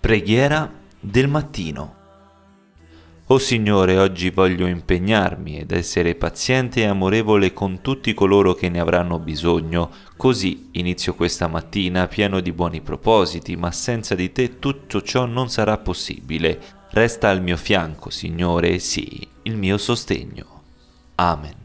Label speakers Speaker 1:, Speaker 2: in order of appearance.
Speaker 1: Preghiera del mattino. O Signore, oggi voglio impegnarmi ed essere paziente e amorevole con tutti coloro che ne avranno bisogno, così inizio questa mattina pieno di buoni propositi, ma senza di te tutto ciò non sarà possibile. Resta al mio fianco, Signore, e sì, il mio sostegno. Amen.